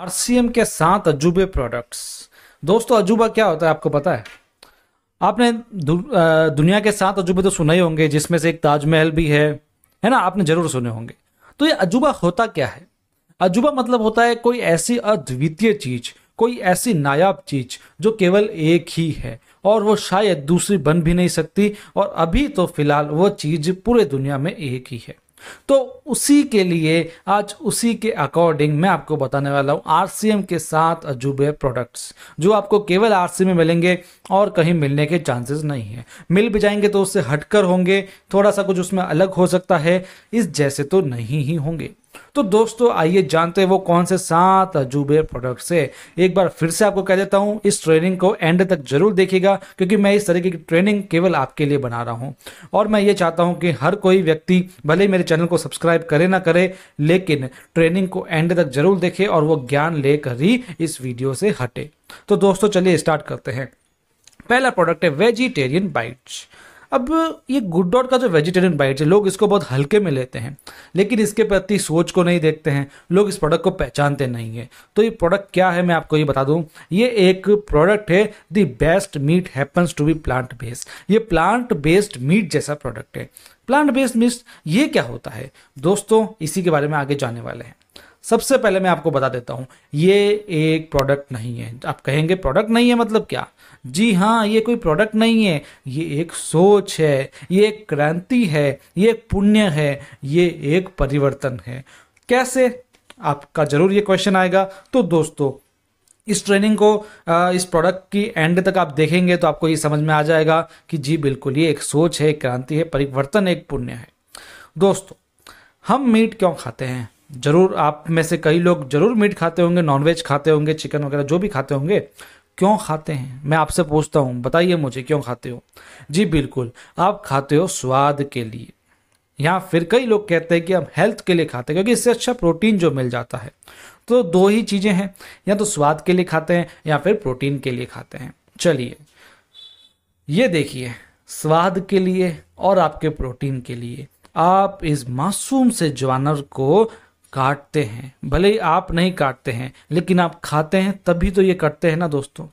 RCM के साथ अजूबे products दोस्तों अजूबा क्या होता है आपको पता है आपने दु, आ, दुनिया के साथ अजूबे तो सुने ही होंगे जिसमें से एक ताजमहल भी है है ना आपने जरूर सुने होंगे तो ये अजूबा होता क्या है अजूबा मतलब होता है कोई ऐसी अद्वितीय चीज कोई ऐसी नायाब चीज जो केवल एक ही है और वो शायद दूसरी बन भी नहीं सकती और अभी तो फिलहाल वो चीज पूरे दुनिया में एक ही है तो उसी के लिए आज उसी के अकॉर्डिंग मैं आपको बताने वाला हूँ आर के साथ अजूबे प्रोडक्ट्स जो आपको केवल आर में मिलेंगे और कहीं मिलने के चांसेस नहीं है मिल भी जाएंगे तो उससे हटकर होंगे थोड़ा सा कुछ उसमें अलग हो सकता है इस जैसे तो नहीं ही होंगे तो दोस्तों आइए जानते हैं वो कौन से सात अजूबे प्रोडक्ट से एक बार फिर से आपको कह देता हूं इस ट्रेनिंग को एंड तक जरूर देखिएगा क्योंकि मैं इस तरीके की ट्रेनिंग केवल आपके लिए बना रहा हूं और मैं ये चाहता हूं कि हर कोई व्यक्ति भले मेरे चैनल को सब्सक्राइब करे ना करे लेकिन ट्रेनिंग को एंड तक जरूर देखे और वो ज्ञान लेकर ही इस वीडियो से हटे तो दोस्तों चलिए स्टार्ट करते हैं पहला प्रोडक्ट है वेजिटेरियन बाइट्स अब ये गुड डॉट का जो वेजिटेरियन बाइट है लोग इसको बहुत हल्के में लेते हैं लेकिन इसके प्रति सोच को नहीं देखते हैं लोग इस प्रोडक्ट को पहचानते नहीं है तो ये प्रोडक्ट क्या है मैं आपको ये बता दूँ ये एक प्रोडक्ट है the best meat happens to be plant based ये प्लांट बेस्ड मीट जैसा प्रोडक्ट है प्लांट बेस्ड मीट ये क्या होता है दोस्तों इसी के बारे में आगे जाने वाले हैं सबसे पहले मैं आपको बता देता हूं ये एक प्रोडक्ट नहीं है आप कहेंगे प्रोडक्ट नहीं है मतलब क्या जी हाँ ये कोई प्रोडक्ट नहीं है ये एक सोच है ये एक क्रांति है ये एक पुण्य है ये एक परिवर्तन है कैसे आपका जरूर ये क्वेश्चन आएगा तो दोस्तों इस ट्रेनिंग को इस प्रोडक्ट की एंड तक आप देखेंगे तो आपको ये समझ में आ जाएगा कि जी बिल्कुल ये एक सोच है एक क्रांति है परिवर्तन एक पुण्य है दोस्तों हम मीट क्यों खाते हैं जरूर आप में से कई लोग जरूर मीट खाते होंगे नॉनवेज खाते होंगे चिकन वगैरह जो भी खाते होंगे क्यों खाते हैं मैं आपसे पूछता हूँ बताइए मुझे क्यों खाते हो जी बिल्कुल आप खाते हो स्वाद के लिए यहाँ फिर कई लोग कहते हैं कि हम हेल्थ के लिए खाते हैं क्योंकि इससे अच्छा प्रोटीन जो मिल जाता है तो दो ही चीज़ें हैं या तो स्वाद के लिए खाते हैं या फिर प्रोटीन के लिए खाते हैं चलिए ये देखिए स्वाद के लिए और आपके प्रोटीन के लिए आप इस मासूम से जानवर को काटते हैं भले ही आप नहीं काटते हैं लेकिन आप खाते हैं तभी तो ये कटते हैं ना दोस्तों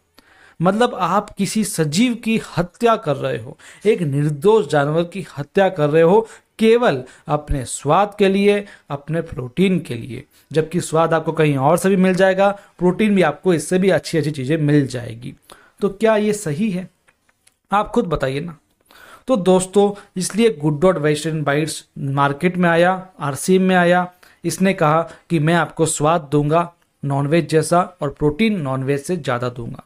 मतलब आप किसी सजीव की हत्या कर रहे हो एक निर्दोष जानवर की हत्या कर रहे हो केवल अपने स्वाद के लिए अपने प्रोटीन के लिए जबकि स्वाद आपको कहीं और से भी मिल जाएगा प्रोटीन भी आपको इससे भी अच्छी अच्छी चीज़ें मिल जाएगी तो क्या ये सही है आप खुद बताइए ना तो दोस्तों इसलिए good dot vegetarian bites market में आया आरसीएम में आया इसने कहा कि मैं आपको स्वाद दूंगा नॉनवेज जैसा और प्रोटीन नॉनवेज से ज़्यादा दूंगा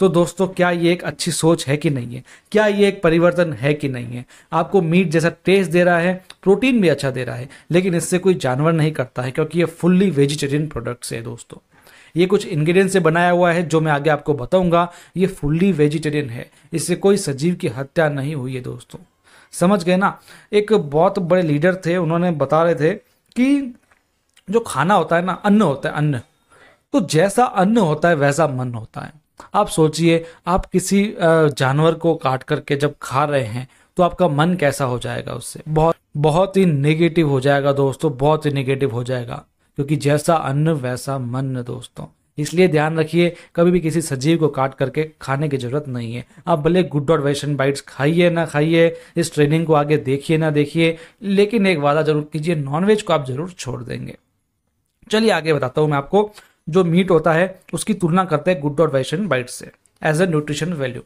तो दोस्तों क्या ये एक अच्छी सोच है कि नहीं है क्या ये एक परिवर्तन है कि नहीं है आपको मीट जैसा टेस्ट दे रहा है प्रोटीन भी अच्छा दे रहा है लेकिन इससे कोई जानवर नहीं करता है क्योंकि ये फुल्ली वेजिटेरियन प्रोडक्ट्स है दोस्तों ये कुछ इंग्रेडिएंट से बनाया हुआ है जो मैं आगे आपको बताऊंगा ये फुल्ली वेजिटेरियन है इससे कोई सजीव की हत्या नहीं हुई है दोस्तों समझ गए ना एक बहुत बड़े लीडर थे उन्होंने बता रहे थे कि जो खाना होता है ना अन्न होता है अन्न तो जैसा अन्न होता है वैसा मन होता है आप सोचिए आप किसी जानवर को काट करके जब खा रहे हैं तो आपका मन कैसा हो जाएगा उससे बहुत बहुत ही नेगेटिव हो जाएगा दोस्तों बहुत ही नेगेटिव हो जाएगा क्योंकि जैसा अन्न वैसा मन दोस्तों इसलिए ध्यान रखिए कभी भी किसी सजीव को काट करके खाने की जरूरत नहीं है आप भले गुड डॉट वेस्टर्न बाइट्स खाइए ना खाइए इस ट्रेनिंग को आगे देखिए ना देखिए लेकिन एक वादा जरूर कीजिए नॉनवेज को आप जरूर छोड़ देंगे चलिए आगे बताता हूँ मैं आपको जो मीट होता है उसकी तुलना करते हैं गुड और वेजिटेरियन बाइट से as a nutrition value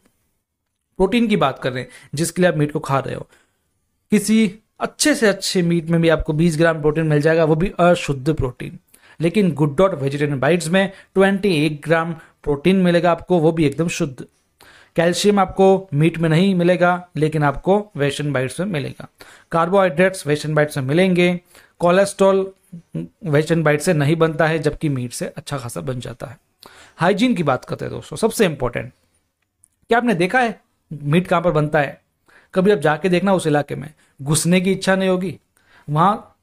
protein की बात कर रहे हैं जिसके लिए आप मीट को खा रहे हो किसी अच्छे से अच्छे मीट में भी आपको 20 ग्राम प्रोटीन मिल जाएगा वो भी अशुद्ध प्रोटीन लेकिन गुड डॉट वेजिटेरियन बाइट्स में 28 ग्राम प्रोटीन मिलेगा आपको वो भी एकदम शुद्ध कैल्शियम आपको मीट में नहीं मिलेगा लेकिन आपको वेशन बाइट्स में मिलेगा कार्बोहाइड्रेट्स वेशन बाइट्स में मिलेंगे कोलेस्ट्रॉल वेज एंड बाइट से नहीं बनता है जबकि मीट से अच्छा खासा बन जाता है हाइजीन की बात करते हैं दोस्तों सबसे इंपॉर्टेंट क्या आपने देखा है मीट कहाँ पर बनता है कभी आप जाके देखना उस इलाके में घुसने की इच्छा नहीं होगी वहाँ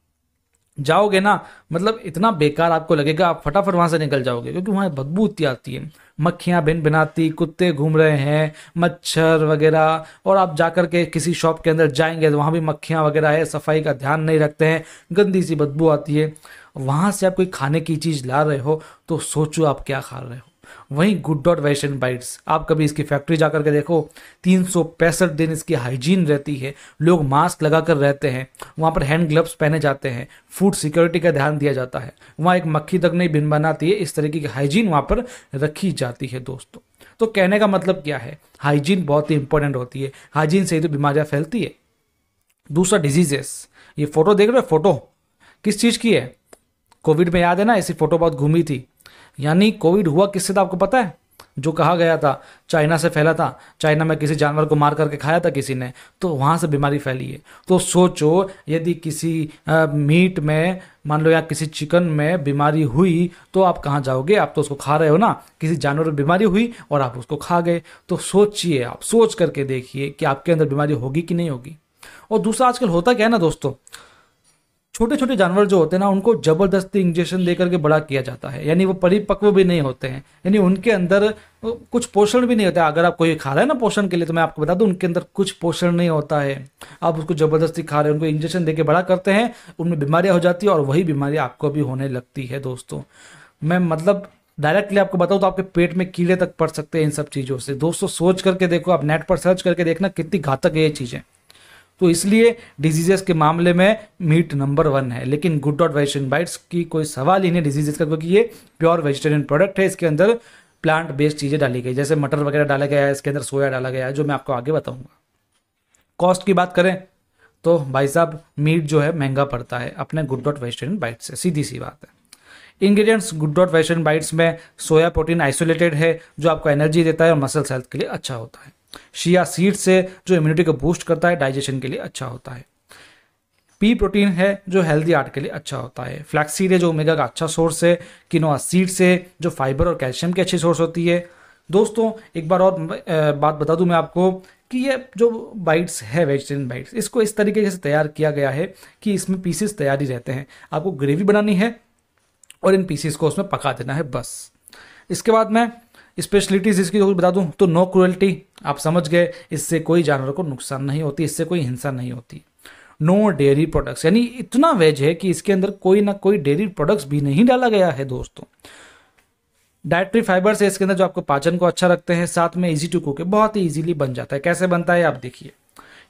जाओगे ना मतलब इतना बेकार आपको लगेगा आप फटाफट वहां से निकल जाओगे क्योंकि वहां बदबू इतनी आती है मक्खियां भिन भिनाती कुत्ते घूम रहे हैं मच्छर वगैरह और आप जाकर के किसी शॉप के अंदर जाएंगे तो वहां भी मक्खियां वगैरह है सफाई का ध्यान नहीं रखते हैं गंदी सी बदबू आती है वहां से आप कोई खाने की चीज ला रहे हो तो सोचो आप क्या खा रहे हो वहीं गुड डॉट वेजिटेन बाइट्स आप कभी इसकी फैक्ट्री जा करके देखो तीन दिन इसकी हाइजीन रहती है लोग मास्क लगा कर रहते हैं वहाँ पर हैंड ग्लव्स पहने जाते हैं फूड सिक्योरिटी का ध्यान दिया जाता है वहाँ एक मक्खी तक नहीं बिन बनाती है इस तरीके की हाइजीन वहाँ पर रखी जाती है दोस्तों तो कहने का मतलब क्या है हाइजीन बहुत ही इंपॉर्टेंट होती है हाइजीन से ही तो बीमारियां फैलती है दूसरा डिजीजेस ये फोटो देख रहे हो फोटो किस चीज़ की है कोविड में याद है ना ऐसी फोटो बहुत घूमी थी यानी कोविड हुआ किससे था आपको पता है जो कहा गया था चाइना से फैला था चाइना में किसी जानवर को मार करके खाया था किसी ने तो वहाँ से बीमारी फैली है तो सोचो यदि किसी आ, मीट में मान लो या किसी चिकन में बीमारी हुई तो आप कहाँ जाओगे आप तो उसको खा रहे हो ना किसी जानवर में बीमारी हुई और आप उसको खा गए तो सोचिए आप सोच करके देखिए कि आपके अंदर बीमारी होगी कि नहीं होगी और दूसरा आजकल होता क्या है ना दोस्तों छोटे छोटे जानवर जो होते हैं ना उनको जबरदस्ती इंजेक्शन दे करके बड़ा किया जाता है यानी वो परिपक्व भी नहीं होते हैं यानी उनके अंदर कुछ पोषण भी नहीं होता अगर आप कोई खा रहा है ना पोषण के लिए तो मैं आपको बता दूं उनके अंदर कुछ पोषण नहीं होता है आप उसको जबरदस्ती खा रहे हैं उनको इंजेक्शन देकर बड़ा करते हैं उनमें बीमारियां हो जाती है और वही बीमारी आपको भी होने लगती है दोस्तों मैं मतलब डायरेक्टली आपको बताऊं तो आपके पेट में कीड़े तक पड़ सकते हैं इन सब चीज़ों से दोस्तों सोच करके देखो आप नेट पर सर्च करके देखना कितनी घातक है ये चीज़ें तो इसलिए डिजीजेस के मामले में मीट नंबर वन है लेकिन गुड डॉट वेजिटेरियन बाइट्स की कोई सवाल ही नहीं डिजीजेस का क्योंकि ये प्योर वेजिटेरियन प्रोडक्ट है इसके अंदर प्लांट बेस्ड चीज़ें डाली गई जैसे मटर वगैरह डाला गया है इसके अंदर सोया डाला गया है जो मैं आपको आगे बताऊंगा कॉस्ट की बात करें तो भाई साहब मीट जो है महंगा पड़ता है अपने गुड डॉट वेजिटेरियन बाइट्स से सीधी सी बात है ingredients good dot vegetarian bites में सोया प्रोटीन आइसोलेटेड है जो आपको एनर्जी देता है और मसल्स हेल्थ के लिए अच्छा होता है शिया सीड से जो इम्यूनिटी को बूस्ट करता है डाइजेशन के लिए अच्छा होता है पी प्रोटीन है जो हेल्दी आर्ट के लिए अच्छा होता है फ्लैक्सीड है जो ओमेगा का अच्छा सोर्स है किनोआ सीड से जो फाइबर और कैल्शियम की अच्छी सोर्स होती है दोस्तों एक बार और बात बता दूं मैं आपको कि ये जो बाइट्स है वेजिटेरियन बाइट्स इसको इस तरीके से तैयार किया गया है कि इसमें पीसेस तैयार ही रहते हैं आपको ग्रेवी बनानी है और इन पीसेस को उसमें पका देना है बस इसके बाद मैं स्पेशलिटीज़ इसकी बता दूं तो नो क्रुअल्टी आप समझ गए इससे कोई जानवर को नुकसान नहीं होती इससे कोई हिंसा नहीं होती नो डेयरी प्रोडक्ट्स यानी इतना वेज है कि इसके अंदर कोई ना कोई डेयरी प्रोडक्ट्स भी नहीं डाला गया है दोस्तों डायट्री फाइबर्स है इसके अंदर जो आपको पाचन को अच्छा रखते हैं साथ में इजी टू कुक है बहुत ही इजीली बन जाता है कैसे बनता है आप देखिए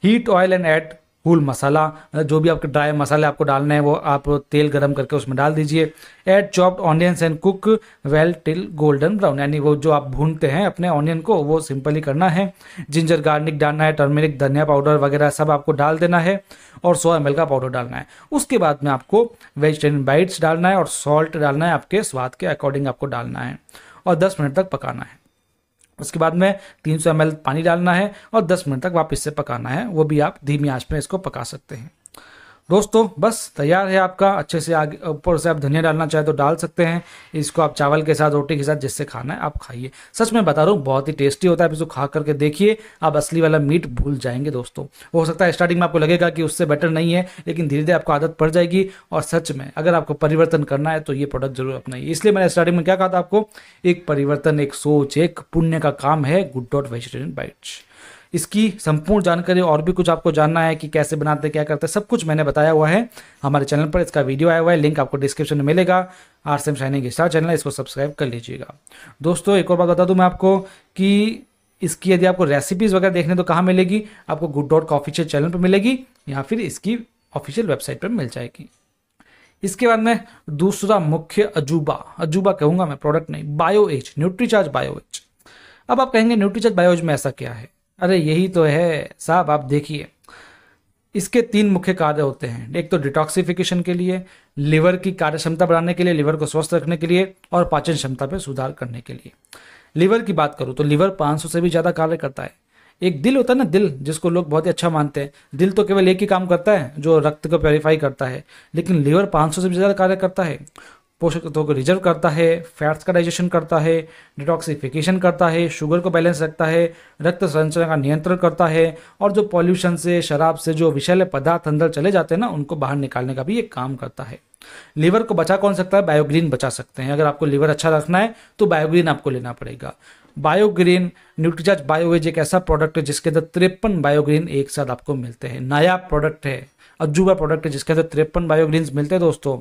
heat oil and add whole masala मतलब जो भी आपके ड्राई मसाले आपको डालना है वो आप तेल गर्म करके उसमें डाल दीजिए add chopped onions and cook well till golden brown यानी वो जो आप भूनते हैं अपने ऑनियन को वो सिंपली करना है जिंजर गार्लिक डालना है टर्मेरिक धनिया पाउडर वगैरह सब आपको डाल देना है और सोया एम का पाउडर डालना है उसके बाद में आपको वेजिटेरियन बाइट्स डालना है और सॉल्ट डालना है आपके स्वाद के अकॉर्डिंग आपको डालना है और दस मिनट तक पकाना है उसके बाद में 300 ml पानी डालना है और 10 मिनट तक वापस से पकाना है वो भी आप धीमी आंच में इसको पका सकते हैं दोस्तों बस तैयार है आपका अच्छे से आगे ऊपर से आप धनिया डालना चाहे तो डाल सकते हैं इसको आप चावल के साथ रोटी के साथ जिससे खाना है आप खाइए सच में बता रहा हूँ बहुत ही टेस्टी होता है आप इसको खा करके देखिए आप असली वाला मीट भूल जाएंगे दोस्तों हो सकता है स्टार्टिंग में आपको लगेगा कि उससे बेटर नहीं है लेकिन धीरे धीरे आपको आदत पड़ जाएगी और सच में अगर आपको परिवर्तन करना है तो ये प्रोडक्ट जरूर अपनाइए इसलिए मैंने स्टार्टिंग में क्या कहा था आपको एक परिवर्तन एक सोच एक पुण्य का काम है गुड डॉट वेजिटेरियन बाइट्स इसकी संपूर्ण जानकारी और भी कुछ आपको जानना है कि कैसे बनाते क्या करते सब कुछ मैंने बताया हुआ है हमारे चैनल पर इसका वीडियो आया हुआ है लिंक आपको डिस्क्रिप्शन में मिलेगा RCM shining star channel है इसको सब्सक्राइब कर लीजिएगा दोस्तों एक और बात बता दूँ मैं आपको कि इसकी यदि आपको रेसिपीज़ वगैरह देखने तो कहाँ मिलेगी आपको गुड डॉट का ऑफिशियल चैनल पर मिलेगी या फिर इसकी ऑफिशियल वेबसाइट पर मिल जाएगी इसके बाद में दूसरा मुख्य अजूबा अजूबा कहूंगा मैं प्रोडक्ट नहीं bio age Nutricharge bio age अब आप कहेंगे न्यूट्रीचार्ज बायो एज में ऐसा क्या है अरे यही तो है साहब आप देखिए इसके तीन मुख्य कार्य होते हैं एक तो डिटॉक्सिफिकेशन के लिए लिवर की कार्य क्षमता बढ़ाने के लिए लिवर को स्वस्थ रखने के लिए और पाचन क्षमता पर सुधार करने के लिए लिवर की बात करूँ तो लिवर 500 से भी ज़्यादा कार्य करता है एक दिल होता है ना दिल जिसको लोग बहुत ही अच्छा मानते हैं दिल तो केवल एक ही काम करता है जो रक्त को प्योरीफाई करता है लेकिन लीवर 500 से भी ज़्यादा कार्य करता है पोषक तत्वों को रिजर्व करता है फैट्स का डाइजेशन करता है डिटॉक्सिफिकेशन करता है शुगर को बैलेंस रखता है रक्त संचरण का नियंत्रण करता है और जो पॉल्यूशन से शराब से जो विषैले पदार्थ अंदर चले जाते हैं ना उनको बाहर निकालने का भी ये काम करता है लीवर को बचा कौन सकता है बायोग्रीन बचा सकते हैं अगर आपको लीवर अच्छा रखना है तो बायोग्रीन आपको लेना पड़ेगा बायोग्रीन न्यूट्रीचार्ज बायोवेज एक ऐसा प्रोडक्ट है जिसके अंदर तिरपन बायोग्रीन एक साथ आपको मिलते हैं नया प्रोडक्ट है अजूबा प्रोडक्ट है जिसके अंदर तिरपन बायोग्रीन मिलते हैं दोस्तों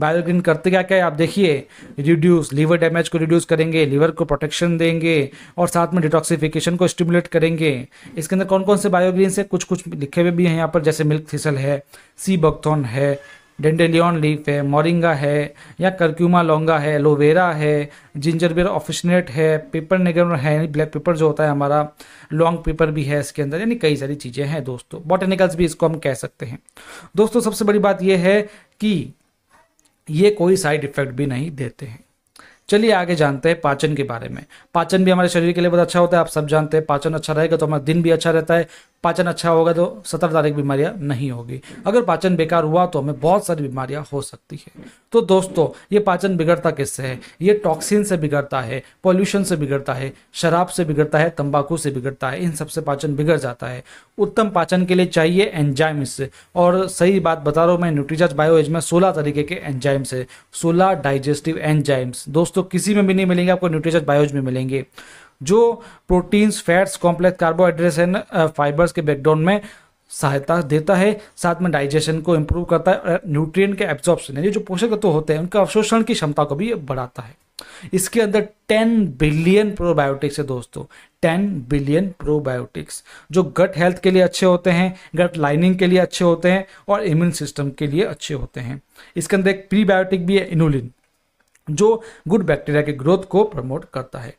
बायोग्रीन करते क्या क्या है आप देखिए रिड्यूस लीवर डैमेज को रिड्यूस करेंगे लीवर को प्रोटेक्शन देंगे और साथ में डिटॉक्सिफिकेशन को स्टिमुलेट करेंगे इसके अंदर कौन कौन से बायोग्रीन है कुछ कुछ लिखे हुए भी हैं यहाँ पर जैसे मिल्क थीसल है सी बक्थॉन है डेंडेलियन लीफ है मोरिंगा है या करक्यूमा लोंगा है लोवेरा है जिंजर बेर ऑफिशनेट है पेपर निगम है ब्लैक पेपर जो होता है हमारा लॉन्ग पेपर भी है इसके अंदर यानी कई सारी चीज़ें हैं दोस्तों बॉटेनिकल्स भी इसको हम कह सकते हैं दोस्तों सबसे बड़ी बात यह है कि ये कोई साइड इफेक्ट भी नहीं देते हैं चलिए आगे जानते हैं पाचन के बारे में पाचन भी हमारे शरीर के लिए बहुत अच्छा होता है आप सब जानते हैं पाचन अच्छा रहेगा तो हमारा दिन भी अच्छा रहता है पाचन अच्छा होगा तो सत्रह तारीख बीमारियां नहीं होगी अगर पाचन बेकार हुआ तो हमें बहुत सारी बीमारियां हो सकती है तो दोस्तों ये पाचन बिगड़ता किससे है ये टॉक्सिन से बिगड़ता है पॉल्यूशन से बिगड़ता है शराब से बिगड़ता है तंबाकू से बिगड़ता है इन सबसे पाचन बिगड़ जाता है उत्तम पाचन के लिए चाहिए एंजाइम इससे और सही बात बता रहा हूँ मैं न्यूट्रीज बायो एज में सोलह तरीके के एंजाइम्स है सोलह डाइजेस्टिव एंजाइम्स दोस्तों किसी में भी नहीं मिलेंगे आपको न्यूट्रीज बायोज में मिलेंगे जो proteins fats complex carbohydrates and fibres के बैकग्राउंड में सहायता देता है साथ में डाइजेशन को इम्प्रूव करता है न्यूट्रिएंट के एब्जॉर्प्शन यानी जो पोषक तत्व तो होते हैं उनके अवशोषण की क्षमता को भी बढ़ाता है इसके अंदर 10 बिलियन प्रोबायोटिक्स है दोस्तों 10 बिलियन प्रोबायोटिक्स जो गट हेल्थ के लिए अच्छे होते हैं गट लाइनिंग के लिए अच्छे होते हैं और इम्यून सिस्टम के लिए अच्छे होते हैं इसके अंदर एक प्रीबायोटिक भी है इनुलिन जो गुड बैक्टीरिया के ग्रोथ को प्रमोट करता है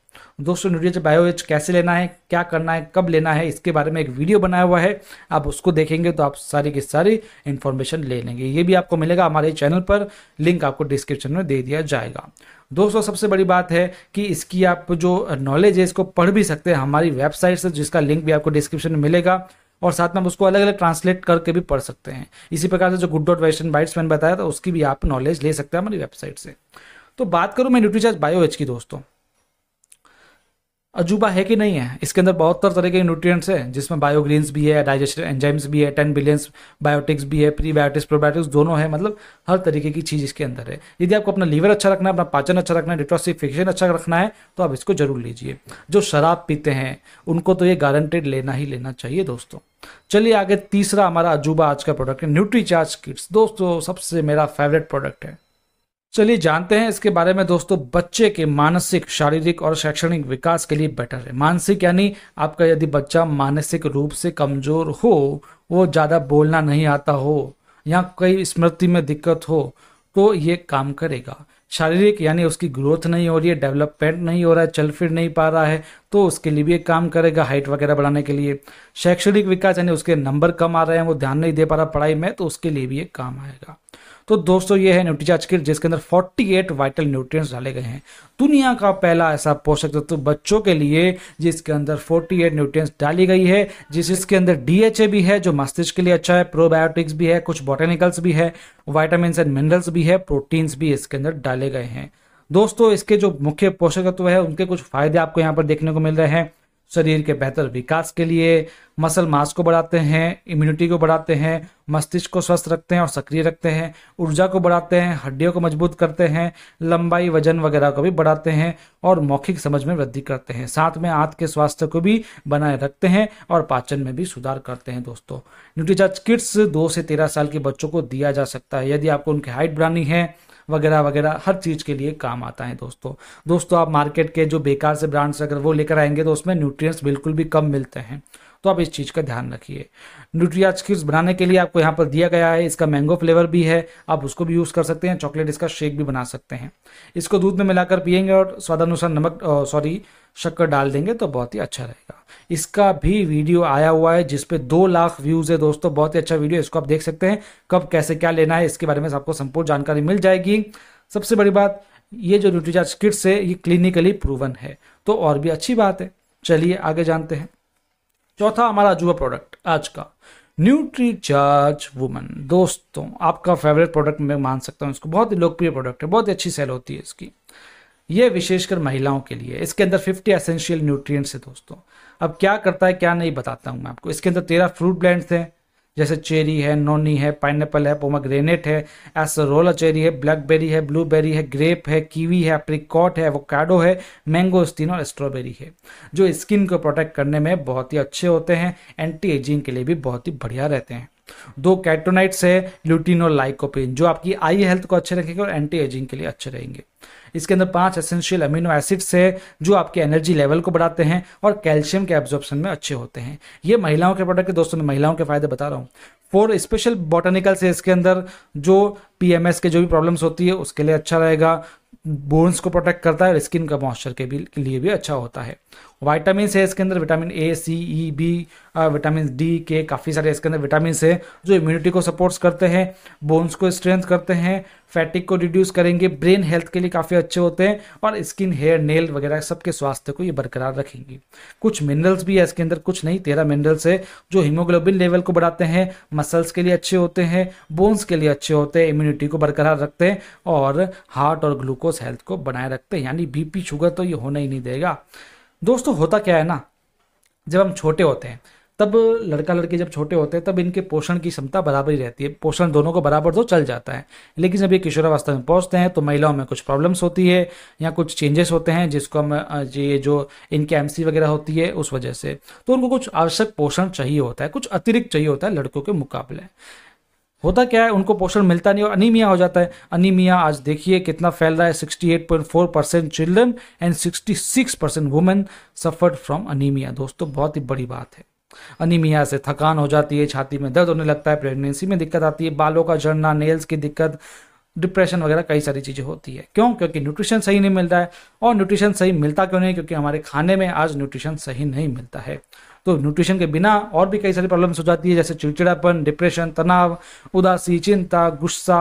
दोस्तों न्यूट्रिएज बायोएज कैसे लेना है क्या करना है कब लेना है इसके बारे में एक वीडियो बनाया हुआ है आप उसको देखेंगे तो आप सारी की सारी इन्फॉर्मेशन ले लेंगे ये भी आपको मिलेगा हमारे चैनल पर लिंक आपको डिस्क्रिप्शन में दे दिया जाएगा दोस्तों सबसे बड़ी बात है कि इसकी आप जो नॉलेज है इसको पढ़ भी सकते हैं हमारी वेबसाइट से जिसका लिंक भी आपको डिस्क्रिप्शन में मिलेगा और साथ में उसको अलग अलग ट्रांसलेट करके भी पढ़ सकते हैं इसी प्रकार से जो गुड डॉट वेस्टर्न बाइट्स मैंने बताया था उसकी भी आप नॉलेज ले सकते हैं हमारी वेबसाइट से तो बात करूँ मैं न्यूट्रीचार्ज बायो एच की दोस्तों अजूबा है कि नहीं है इसके अंदर बहुत तरह तरह के न्यूट्रिएंट्स हैं जिसमें बायोग्रीन्स भी है डाइजेस्टिव एंजाइम्स भी है टेन बिलियंस बायोटिक्स भी है प्रीबायोटिक्स प्रोबायोटिक्स दोनों है मतलब हर तरीके की चीज़ इसके अंदर है यदि आपको अपना लीवर अच्छा रखना है अपना पाचन अच्छा रखना है डिटॉक्सिफिकेशन अच्छा रखना है तो आप इसको जरूर लीजिए जो शराब पीते हैं उनको तो ये गारंटेड लेना ही लेना चाहिए दोस्तों चलिए आगे तीसरा हमारा अजूबा आज का प्रोडक्ट है न्यूट्रीचार्ज किट्स दोस्तों सबसे मेरा फेवरेट प्रोडक्ट है चलिए जानते हैं इसके बारे में दोस्तों बच्चे के मानसिक शारीरिक और शैक्षणिक विकास के लिए बेटर है मानसिक यानी आपका यदि बच्चा मानसिक रूप से कमज़ोर हो वो ज़्यादा बोलना नहीं आता हो या कई स्मृति में दिक्कत हो तो ये काम करेगा शारीरिक यानी उसकी ग्रोथ नहीं हो रही है डेवलपमेंट नहीं हो रहा है चल फिर नहीं पा रहा है तो उसके लिए भी काम करेगा हाइट वगैरह बढ़ाने के लिए शैक्षणिक विकास यानी उसके नंबर कम आ रहे हैं वो ध्यान नहीं दे पा रहा पढ़ाई में तो उसके लिए भी ये काम आएगा तो दोस्तों ये है न्यूट्रीचा चिकन जिसके अंदर 48 वाइटल न्यूट्रिएंट्स डाले गए हैं दुनिया का पहला ऐसा पोषक तत्व तो बच्चों के लिए जिसके अंदर 48 न्यूट्रिएंट्स डाली गई है जिस इसके अंदर डीएचए भी है जो मस्तिष्क के लिए अच्छा है प्रोबायोटिक्स भी है कुछ बॉटेनिकल्स भी है वाइटामिन एंड मिनरल्स भी है प्रोटीन्स भी इसके अंदर डाले गए हैं दोस्तों इसके जो मुख्य पोषक तत्व है उनके कुछ फायदे आपको यहाँ पर देखने को मिल रहे हैं शरीर के बेहतर विकास के लिए मसल मास को बढ़ाते हैं इम्यूनिटी को बढ़ाते हैं मस्तिष्क को स्वस्थ रखते हैं और सक्रिय रखते हैं ऊर्जा को बढ़ाते हैं हड्डियों को मजबूत करते हैं लंबाई वजन वगैरह को भी बढ़ाते हैं और मौखिक समझ में वृद्धि करते हैं साथ में आंत के स्वास्थ्य को भी बनाए रखते हैं और पाचन में भी सुधार करते हैं दोस्तों न्यूट्रीचार्ज किट्स दो से तेरह साल के बच्चों को दिया जा सकता है यदि आपको उनकी हाइट बढ़ानी है वगैरह वगैरह हर चीज़ के लिए काम आता है दोस्तों दोस्तों आप मार्केट के जो बेकार से ब्रांड्स अगर वो लेकर आएंगे तो उसमें न्यूट्रिएंट्स बिल्कुल भी कम मिलते हैं तो आप इस चीज़ का ध्यान रखिए न्यूट्रिया किड्स बनाने के लिए आपको यहाँ पर दिया गया है इसका मैंगो फ्लेवर भी है आप उसको भी यूज़ कर सकते हैं चॉकलेट इसका शेक भी बना सकते हैं इसको दूध में मिलाकर पियेंगे और स्वादानुसार नमक सॉरी शक्कर डाल देंगे तो बहुत ही अच्छा रहेगा इसका भी वीडियो आया हुआ है जिसपे दो लाख व्यूज़ है दोस्तों बहुत ही अच्छा वीडियो इसको आप देख सकते हैं कब कैसे क्या लेना है इसके बारे में आपको संपूर्ण जानकारी मिल जाएगी सबसे बड़ी बात ये जो न्यूट्रीचार्ज किट्स है ये क्लिनिकली प्रूवन है तो और भी अच्छी बात है चलिए आगे जानते हैं चौथा हमारा अजूबा प्रोडक्ट आज का न्यूट्री चार्ज वुमन दोस्तों आपका फेवरेट प्रोडक्ट मैं मान सकता हूँ इसको बहुत ही लोकप्रिय प्रोडक्ट है बहुत ही अच्छी सेल होती है इसकी ये विशेषकर महिलाओं के लिए इसके अंदर 50 एसेंशियल न्यूट्रिएंट्स है दोस्तों अब क्या करता है क्या नहीं बताता हूँ मैं आपको इसके अंदर तेरह फ्रूट ब्लैंड्स हैं जैसे चेरी है नोनी है पाइनएप्पल है पोमाग्रेनेट है एसरोला चेरी है ब्लैकबेरी है ब्लूबेरी है ग्रेप है कीवी है अप्रिकॉट है वोकाडो है मैंगोस्टीन और स्ट्रॉबेरी है जो स्किन को प्रोटेक्ट करने में बहुत ही अच्छे होते हैं एंटी एजिंग के लिए भी बहुत ही बढ़िया रहते हैं दो कैटोनाइट्स है और लाइकोपिन जो आपकी आई हेल्थ को अच्छे रखेंगे और एंटी एजिंग के लिए अच्छे रहेंगे इसके अंदर पांच एसेंशियल अमीनो एसिड्स है जो आपके एनर्जी लेवल को बढ़ाते हैं और कैल्शियम के एब्जॉर्प्शन में अच्छे होते हैं ये महिलाओं के प्रोडक्ट है दोस्तों मैं महिलाओं के फायदे बता रहा हूँ फोर स्पेशल बॉटनिकल्स है इसके अंदर जो पीएमएस के जो भी प्रॉब्लम्स होती है उसके लिए अच्छा रहेगा बोन्स को प्रोटेक्ट करता है और स्किन का मॉइस्चर के भी के लिए भी अच्छा होता है वाइटामिन है इसके अंदर vitamin A C E B vitamin D के काफ़ी सारे इसके अंदर विटामिन है जो इम्यूनिटी को सपोर्ट्स करते हैं बोन्स को स्ट्रेंथ करते हैं फैटिक को रिड्यूस करेंगे ब्रेन हेल्थ के लिए काफ़ी अच्छे होते हैं और स्किन हेयर नेल वगैरह सबके स्वास्थ्य को ये बरकरार रखेंगे कुछ मिनरल्स भी है इसके अंदर कुछ नहीं तेरह मिनरल्स है जो हीमोग्लोबिन लेवल को बढ़ाते हैं मसल्स के लिए अच्छे होते हैं बोन्स के लिए अच्छे होते हैं इम्यूनिटी को बरकरार रखते हैं और हार्ट और ग्लूकोज हेल्थ को बनाए रखते हैं यानी बीपी शुगर तो ये होना ही नहीं देगा दोस्तों होता क्या है ना जब हम छोटे होते हैं तब लड़का लड़की जब छोटे होते हैं तब इनके पोषण की क्षमता बराबर ही रहती है पोषण दोनों को बराबर तो चल जाता है लेकिन जब ये किशोरावस्था में पहुंचते हैं तो महिलाओं में कुछ प्रॉब्लम्स होती है या कुछ चेंजेस होते हैं जिसको हम ये जो इनके एम वगैरह होती है उस वजह से तो उनको कुछ आवश्यक पोषण चाहिए होता है कुछ अतिरिक्त चाहिए होता है लड़कों के मुकाबले होता क्या है उनको पोषण मिलता नहीं और अनिमिया हो जाता है अनिमिया आज देखिए कितना फैल रहा है 68.4 percent children and 66 percent women suffered from anaemia दोस्तों बहुत ही बड़ी बात है अनिमिया से थकान हो जाती है छाती में दर्द होने लगता है प्रेगनेंसी में दिक्कत आती है बालों का झड़ना नेल्स की दिक्कत डिप्रेशन वगैरह कई सारी चीज़ें होती है क्यों क्योंकि न्यूट्रिशन सही नहीं मिल रहा है और न्यूट्रिशन सही मिलता क्यों नहीं क्योंकि हमारे खाने में आज न्यूट्रिशन सही नहीं मिलता है तो न्यूट्रिशन के बिना और भी कई सारी प्रॉब्लम्स हो जाती है जैसे चिड़चिड़ापन डिप्रेशन तनाव उदासी चिंता गुस्सा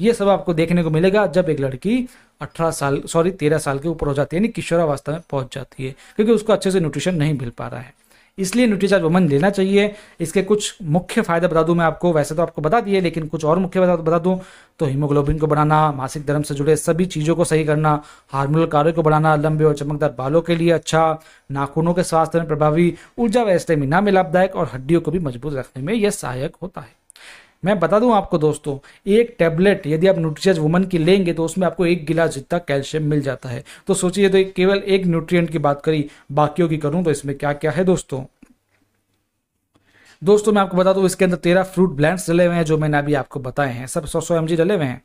ये सब आपको देखने को मिलेगा जब एक लड़की 18 साल सॉरी 13 साल के ऊपर हो जाती है यानी किशोरावस्था में पहुंच जाती है क्योंकि उसको अच्छे से न्यूट्रिशन नहीं मिल पा रहा है इसलिए चार्ज वमन लेना चाहिए इसके कुछ मुख्य फायदे बता दूं मैं आपको वैसे तो आपको बता दिए लेकिन कुछ और मुख्य फायदा बता दूं तो हीमोग्लोबिन को बढ़ाना मासिक धर्म से जुड़े सभी चीज़ों को सही करना हार्मोनल कार्य को बढ़ाना लंबे और चमकदार बालों के लिए अच्छा नाखूनों के स्वास्थ्य में प्रभावी ऊर्जा व्यवस्था में में लाभदायक और हड्डियों को भी मजबूत रखने में यह सहायक होता है मैं बता दूं आपको दोस्तों एक टैबलेट यदि आप न्यूट्रिशियस वुमन की लेंगे तो उसमें आपको एक गिलास जितना कैल्शियम मिल जाता है तो सोचिए तो केवल एक न्यूट्रिएंट की बात करी बाकियों की करूं तो इसमें क्या क्या है दोस्तों दोस्तों मैं आपको बता दूं इसके अंदर तेरह फ्रूट ब्लैंड डले हुए हैं जो मैंने अभी आपको बताए हैं सब सौ सौ एम डले हुए हैं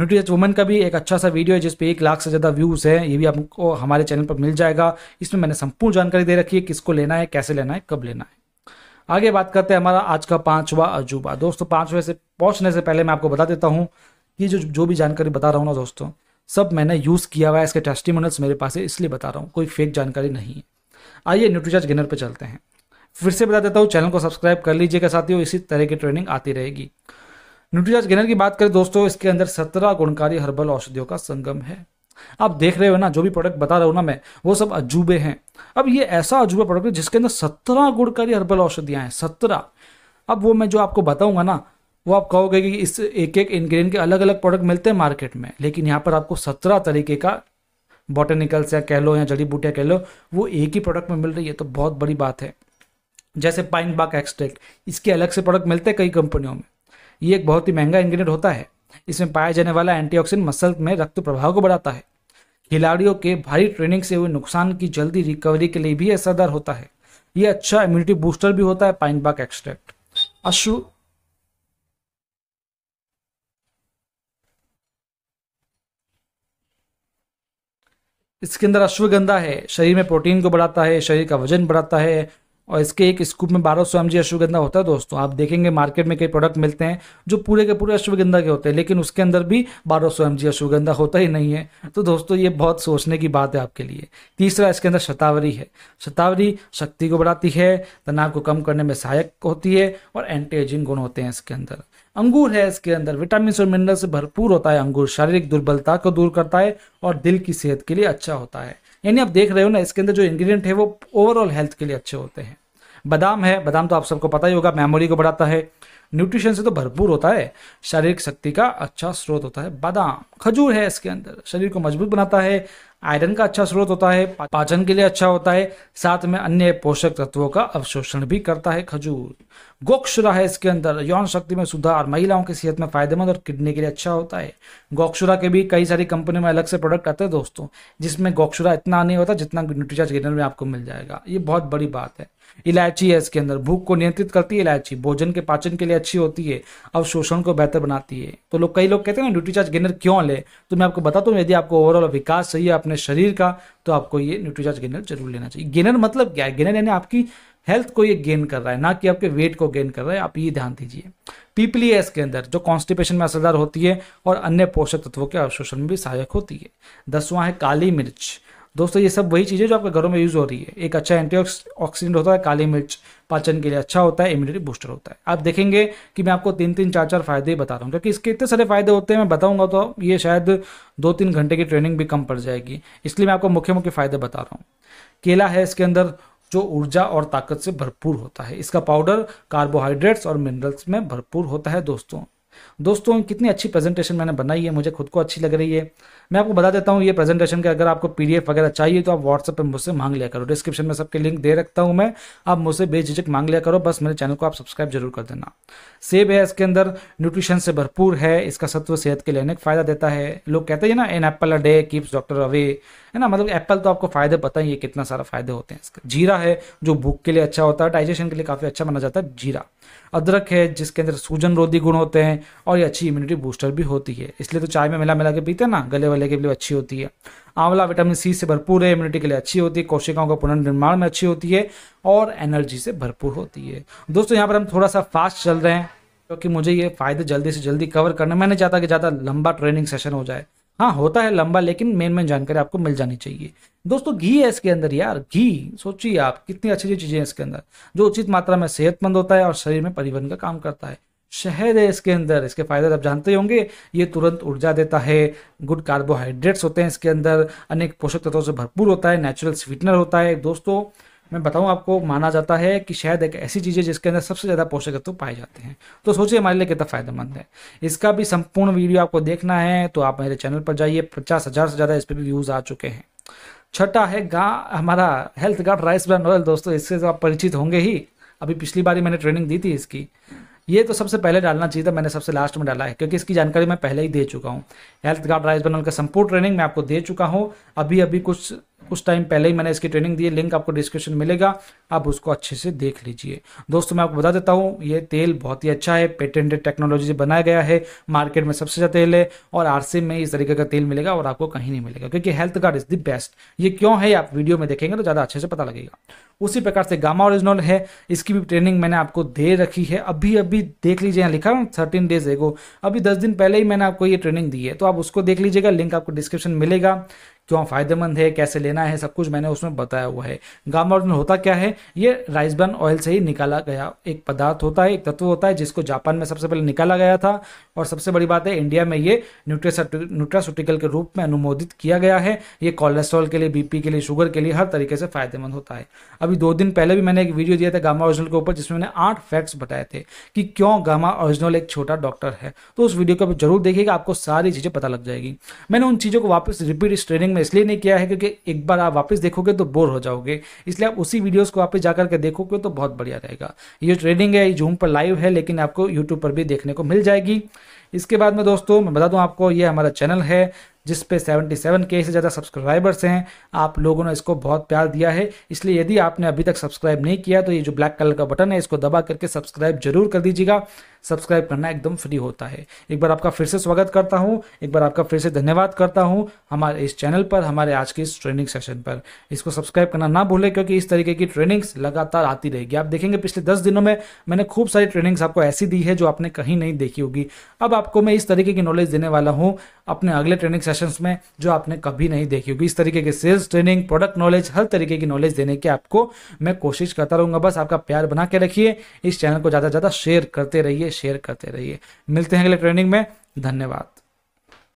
न्यूट्रिशियस वुमन का भी एक अच्छा सा वीडियो है जिसपे एक लाख से ज़्यादा व्यूज़ है ये भी आपको हमारे चैनल पर मिल जाएगा इसमें मैंने संपूर्ण जानकारी दे रखी है किसको लेना है कैसे लेना है कब लेना है आगे बात करते हैं हमारा आज का पांचवा अजूबा दोस्तों पांचवे से पहुंचने से पहले मैं आपको बता देता हूँ कि जो जो भी जानकारी बता रहा हूं ना दोस्तों सब मैंने यूज़ किया हुआ है इसके टेस्टिमोनल्स मेरे पास है इसलिए बता रहा हूँ कोई फेक जानकारी नहीं है आइए न्यूट्रीचार्ज गिनर पर चलते हैं फिर से बता देता हूँ चैनल को सब्सक्राइब कर लीजिएगा साथियों इसी तरह की ट्रेनिंग आती रहेगी न्यूट्रीचार्ज गिनर की बात करें दोस्तों इसके अंदर सत्रह गुणकारी हर्बल औषधियों का संगम है आप देख रहे हो ना जो भी प्रोडक्ट बता रहा हूँ ना मैं वो सब अजूबे हैं अब ये ऐसा अजूबा प्रोडक्ट है जिसके अंदर सत्रह गुड़कारी हर्बल औषधियाँ हैं सत्रह अब वो मैं जो आपको बताऊंगा ना वो आप कहोगे कि इस एक एक इंग्रेडिएंट के अलग अलग प्रोडक्ट मिलते हैं मार्केट में लेकिन यहाँ पर आपको सत्रह तरीके का बॉटेनिकल्स या कह लो या जड़ी बूटियाँ कह लो वो एक ही प्रोडक्ट में मिल रही है तो बहुत बड़ी बात है जैसे पाइन बाग एक्सट्रैक्ट इसके अलग से प्रोडक्ट मिलते हैं कई कंपनियों में ये एक बहुत ही महंगा इंग्रेडिएंट होता है इसमें पाया जाने वाला एंटीऑक्सीडेंट मसल में रक्त प्रभाव को बढ़ाता है खिलाड़ियों के भारी ट्रेनिंग से हुए नुकसान की जल्दी रिकवरी के लिए भी असरदार होता है ये अच्छा इम्यूनिटी बूस्टर भी होता है पाइन बाग एक्सट्रैक्ट अश्रु इसके अंदर अश्वगंधा है शरीर में प्रोटीन को बढ़ाता है शरीर का वजन बढ़ाता है और इसके एक स्कूप में 1200 सौ अश्वगंधा होता है दोस्तों आप देखेंगे मार्केट में कई प्रोडक्ट मिलते हैं जो पूरे के पूरे अश्वगंधा के होते हैं लेकिन उसके अंदर भी 1200 सौ अश्वगंधा होता ही नहीं है तो दोस्तों ये बहुत सोचने की बात है आपके लिए तीसरा इसके अंदर शतावरी है शतावरी शक्ति को बढ़ाती है तनाव को कम करने में सहायक होती है और एंटी एजिंग गुण होते हैं इसके अंदर अंगूर है इसके अंदर विटामिन और मिनरल से भरपूर होता है अंगूर शारीरिक दुर्बलता को दूर करता है और दिल की सेहत के लिए अच्छा होता है यानी आप देख रहे हो ना इसके अंदर जो इंग्रेडिएंट है वो ओवरऑल हेल्थ के लिए अच्छे होते हैं बादाम है बादाम तो आप सबको पता ही होगा मेमोरी को बढ़ाता है न्यूट्रिशन से तो भरपूर होता है शारीरिक शक्ति का अच्छा स्रोत होता है बादाम खजूर है इसके अंदर शरीर को मजबूत बनाता है आयरन का अच्छा स्रोत होता है पाचन के लिए अच्छा होता है साथ में अन्य पोषक तत्वों का अवशोषण भी करता है खजूर गोक्षुरा है इसके अंदर यौन शक्ति में सुधार महिलाओं की सेहत में फायदेमंद और किडनी के लिए अच्छा होता है गोक्षुरा के भी कई सारी कंपनी में अलग से प्रोडक्ट आते हैं दोस्तों जिसमें गोक्षुरा इतना नहीं होता जितना न्यूट्रीचार्ज गेनर में आपको मिल जाएगा ये बहुत बड़ी बात है इलायची है इसके अंदर भूख को नियंत्रित करती है इलायची भोजन के पाचन के लिए अच्छी होती है अवशोषण को बेहतर बनाती है तो लोग कई लोग कहते हैं ना न्यूट्रीचार्ज गेनर क्यों ले तो मैं आपको बताता हूँ यदि आपको ओवरऑल विकास चाहिए अपने शरीर का तो आपको ये चार्ज गेनर जरूर लेना चाहिए गेनर मतलब क्या है गेनर यानी आपकी हेल्थ को ये गेन कर रहा है ना कि आपके वेट को गेन कर रहा है आप ये ध्यान दीजिए पीपली है इसके अंदर जो कॉन्स्टिपेशन में असरदार होती है और अन्य पोषक तत्वों के अवशोषण में भी सहायक होती है दसवां है काली मिर्च दोस्तों ये सब वही चीज़ें जो आपके घरों में यूज़ हो रही है एक अच्छा एंटी ऑक्सीडेंट होता है काली मिर्च पाचन के लिए अच्छा होता है इम्यूनिटी बूस्टर होता है आप देखेंगे कि मैं आपको तीन तीन चार चार फायदे बता रहा हूँ क्योंकि इसके इतने सारे फायदे होते हैं मैं बताऊँगा तो ये शायद दो तीन घंटे की ट्रेनिंग भी कम पड़ जाएगी इसलिए मैं आपको मुख्य मुख्य फायदे बता रहा हूँ केला है इसके अंदर जो ऊर्जा और ताकत से भरपूर होता है इसका पाउडर कार्बोहाइड्रेट्स और मिनरल्स में भरपूर होता है दोस्तों दोस्तों कितनी अच्छी प्रेजेंटेशन मैंने बनाई है मुझे खुद को अच्छी लग रही है मैं आपको बता देता हूँ ये प्रेजेंटेशन के अगर आपको पी वगैरह चाहिए तो आप व्हाट्सएप पर मुझसे मांग लिया करो डिस्क्रिप्शन में सबके लिंक दे रखता हूँ मैं आप मुझसे बेझिझक मांग लिया करो बस मेरे चैनल को आप सब्सक्राइब जरूर कर देना सेब है इसके अंदर न्यूट्रिशन से भरपूर है इसका सत्व सेहत के लिए अनेक फायदा देता है लोग कहते हैं ना an apple a day keeps doctor away है ना मतलब एप्पल तो आपको फायदे पता ही है कितना सारा फायदे होते हैं इसका जीरा है जो भूख के लिए अच्छा होता है डाइजेशन के लिए काफ़ी अच्छा माना जाता है जीरा अदरक है जिसके अंदर सूजन रोधी गुण होते हैं और ये अच्छी इम्यूनिटी बूस्टर भी होती है इसलिए तो चाय में मिला मिला के पीते हैं ना गले वाले के लिए अच्छी होती है आंवला विटामिन सी से भरपूर है इम्यूनिटी के लिए अच्छी होती है कोशिकाओं के पुनर्निर्माण में अच्छी होती है और एनर्जी से भरपूर होती है दोस्तों यहाँ पर हम थोड़ा सा फास्ट चल रहे हैं क्योंकि मुझे ये फ़ायदे जल्दी से जल्दी कवर करने मैंने चाहता कि ज़्यादा लंबा ट्रेनिंग सेशन हो जाए हाँ होता है लंबा लेकिन मेन मेन जानकारी आपको मिल जानी चाहिए दोस्तों घी है इसके अंदर यार घी सोचिए आप कितनी अच्छी अच्छी चीज़ें हैं इसके अंदर जो उचित मात्रा में सेहतमंद होता है और शरीर में परिवहन का काम करता है शहद है इसके अंदर इसके फायदे तो आप जानते होंगे ये तुरंत ऊर्जा देता है गुड कार्बोहाइड्रेट्स होते हैं इसके अंदर अनेक पोषक तत्वों से भरपूर होता है नेचुरल स्वीटनर होता है दोस्तों मैं बताऊं आपको माना जाता है कि शायद एक ऐसी चीज़ है जिसके अंदर सबसे ज़्यादा पोषक तत्व पाए जाते हैं तो सोचिए हमारे लिए कितना फ़ायदेमंद है इसका भी संपूर्ण वीडियो आपको देखना है तो आप मेरे चैनल पर जाइए पचास हज़ार से ज़्यादा इस पर भी व्यूज़ आ चुके हैं छठा है गा हमारा health guard rice bran oil दोस्तों इससे तो आप परिचित होंगे ही अभी पिछली बार मैंने ट्रेनिंग दी थी इसकी ये तो सबसे पहले डालना चाहिए था मैंने सबसे लास्ट में डाला है क्योंकि इसकी जानकारी मैं पहले ही दे चुका हूँ हेल्थ गार्ड राइस बनल का संपूर्ण ट्रेनिंग मैं आपको दे चुका हूँ अभी अभी कुछ कुछ टाइम पहले ही मैंने इसकी ट्रेनिंग दी है लिंक आपको डिस्क्रिप्शन मिलेगा आप उसको अच्छे से देख लीजिए दोस्तों मैं आपको बता देता हूँ ये तेल बहुत ही अच्छा है पेटेंटेड टेक्नोलॉजी से बनाया गया है मार्केट में सबसे ज़्यादा तेल है और आरसी में इस तरीके का तेल मिलेगा और आपको कहीं नहीं मिलेगा क्योंकि health guard is the best ये क्यों है आप वीडियो में देखेंगे तो ज़्यादा अच्छे से पता लगेगा उसी प्रकार से गामा ओरिजिनल है इसकी भी ट्रेनिंग मैंने आपको दे रखी है अभी अभी देख लीजिए यहाँ लिखा थर्टीन डेज एगो अभी दस दिन पहले ही मैंने आपको ये ट्रेनिंग दी है तो आप उसको देख लीजिएगा लिंक आपको डिस्क्रिप्शन मिलेगा क्यों फ़ायदेमंद है कैसे लेना है सब कुछ मैंने उसमें बताया हुआ है गामा ऑर्जिन होता क्या है ये बर्न ऑयल से ही निकाला गया एक पदार्थ होता है एक तत्व होता है जिसको जापान में सबसे पहले निकाला गया था और सबसे बड़ी बात है इंडिया में ये न्यूट्रासूटिकल के रूप में अनुमोदित किया गया है ये कोलेस्ट्रॉल के लिए बीपी के लिए शुगर के लिए हर तरीके से फ़ायदेमंद होता है अभी दो दिन पहले भी मैंने एक वीडियो दिया था गामा ऑरिजिनल के ऊपर जिसमें मैंने आठ फैक्ट्स बताए थे कि क्यों गामा ऑरिजिनल एक छोटा डॉक्टर है तो उस वीडियो को जरूर देखिएगा आपको सारी चीज़ें पता लग जाएगी मैंने उन चीज़ों को वापस रिपीट स्ट्रेनिंग ट्रेनिंग मैं इसलिए नहीं किया है क्योंकि एक बार आप वापस देखोगे तो बोर हो जाओगे इसलिए आप उसी वीडियोज़ को वापस जाकर के देखोगे तो बहुत बढ़िया रहेगा ये ट्रेडिंग है ये जूम पर लाइव है लेकिन आपको यूट्यूब पर भी देखने को मिल जाएगी इसके बाद में दोस्तों मैं बता दूं आपको ये हमारा चैनल है जिस पे 77 के से ज़्यादा सब्सक्राइबर्स हैं आप लोगों ने इसको बहुत प्यार दिया है इसलिए यदि आपने अभी तक सब्सक्राइब नहीं किया तो ये जो ब्लैक कलर का बटन है इसको दबा करके सब्सक्राइब जरूर कर दीजिएगा सब्सक्राइब करना एकदम फ्री होता है एक बार आपका फिर से स्वागत करता हूँ एक बार आपका फिर से धन्यवाद करता हूँ हमारे इस चैनल पर हमारे आज के इस ट्रेनिंग सेशन पर इसको सब्सक्राइब करना ना भूलें क्योंकि इस तरीके की ट्रेनिंग्स लगातार आती रहेगी आप देखेंगे पिछले दस दिनों में मैंने खूब सारी ट्रेनिंग्स आपको ऐसी दी है जो आपने कहीं नहीं देखी होगी अब आपको मैं इस तरीके की नॉलेज देने वाला हूँ अपने अगले ट्रेनिंग सेशंस में जो आपने कभी नहीं देखी होगी इस तरीके के सेल्स ट्रेनिंग प्रोडक्ट नॉलेज हर तरीके की नॉलेज देने की आपको मैं कोशिश करता रहूंगा बस आपका प्यार बना के रखिए इस चैनल को ज़्यादा से ज़्यादा शेयर करते रहिए शेयर करते रहिए मिलते हैं अगले ट्रेनिंग में धन्यवाद